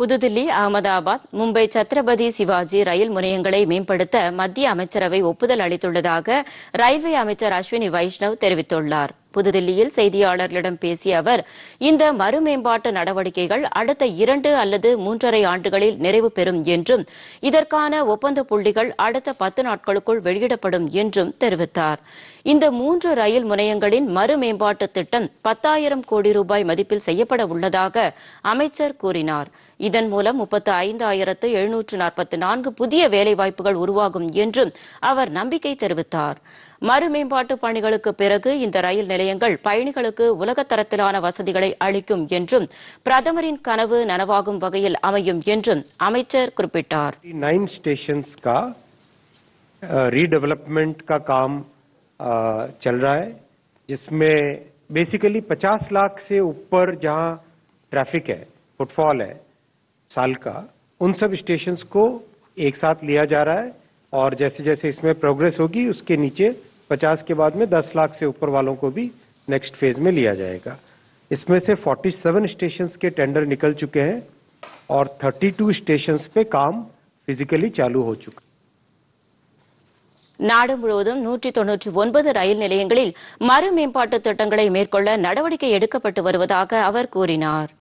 புதுதில்லி அகமதாபாத் மும்பை சத்ரபதி சிவாஜி ரயில் முனையங்களை மேம்படுத்த மத்திய அமைச்சரவை ஒப்புதல் அளித்துள்ளதாக ரயில்வே அமைச்சர் அஸ்வினி வைஷ்ணவ் தெரிவித்துள்ளார் புதுதில்லியில் செய்தியாளர்களிடம் பேசிய அவர் இந்த மறுமேம்பாட்டு நடவடிக்கைகள் அடுத்த இரண்டு அல்லது மூன்றரை ஆண்டுகளில் நிறைவு பெறும் என்றும் இதற்கான ஒப்பந்த புள்ளிகள் அடுத்த பத்து நாட்களுக்குள் வெளியிடப்படும் என்றும் தெரிவித்தார் இந்த மூன்று ரயில் முனையங்களின் மறு மேம்பாட்டு திட்டம் பத்தாயிரம் கோடி ரூபாய் மதிப்பில் செய்யப்பட உள்ளதாக அமைச்சர் கூறினார் இதன் மூலம் முப்பத்து ஐந்தாயிரத்து எழுநூற்று நாற்பத்தி நான்கு புதிய வேலைவாய்ப்புகள் உருவாகும் என்றும் அவர் நம்பிக்கை தெரிவித்தார் மறு மேம்பாட்டு பணிகளுக்கு பிறகு இந்த ரயில் நிலையங்கள் பயணிகளுக்கு உலகத்தரத்திலான வசதிகளை அளிக்கும் என்றும் பிரதமரின் கனவு நனவாகும் வகையில் அமையும் என்றும் அமைச்சர் குறிப்பிட்டார் ரீடெவலப்மெண்ட் चल रहा है जिसमें बेसिकली 50 लाख से ऊपर जहां ट्रैफिक है फुटफॉल है साल का उन सब स्टेशन को एक साथ लिया जा रहा है और जैसे जैसे इसमें प्रोग्रेस होगी उसके नीचे 50 के बाद में 10 लाख से ऊपर वालों को भी नेक्स्ट फेज में लिया जाएगा इसमें से 47 स्टेशन के टेंडर निकल चुके हैं और 32 स्टेशन पे काम फिजिकली चालू हो चुका நாடு முழுவதும் நூற்றி தொன்னூற்றி ஒன்பது ரயில் நிலையங்களில் மறு மேம்பாட்டு திட்டங்களை மேற்கொள்ள நடவடிக்கை எடுக்கப்பட்டு வருவதாக அவர் கூறினார்